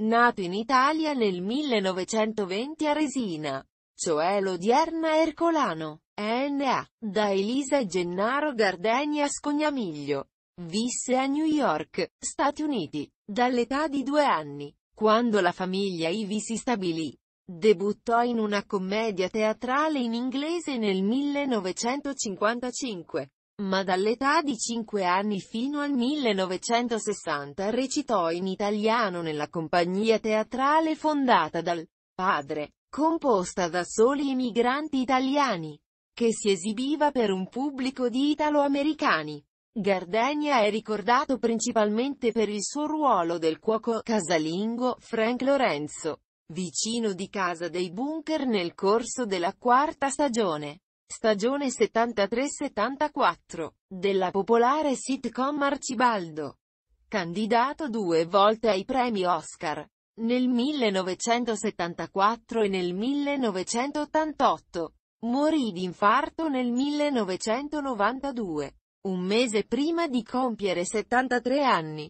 Nato in Italia nel 1920 a Resina, cioè l'odierna Ercolano, N.A., da Elisa e Gennaro Gardenia Scognamiglio. Visse a New York, Stati Uniti, dall'età di due anni, quando la famiglia Ivi si stabilì. Debuttò in una commedia teatrale in inglese nel 1955, ma dall'età di 5 anni fino al 1960 recitò in italiano nella compagnia teatrale fondata dal padre, composta da soli emigranti italiani, che si esibiva per un pubblico di italo-americani. Gardenia è ricordato principalmente per il suo ruolo del cuoco casalingo Frank Lorenzo, vicino di casa dei bunker nel corso della quarta stagione stagione 73-74, della popolare sitcom Arcibaldo. Candidato due volte ai premi Oscar, nel 1974 e nel 1988. Morì di infarto nel 1992, un mese prima di compiere 73 anni.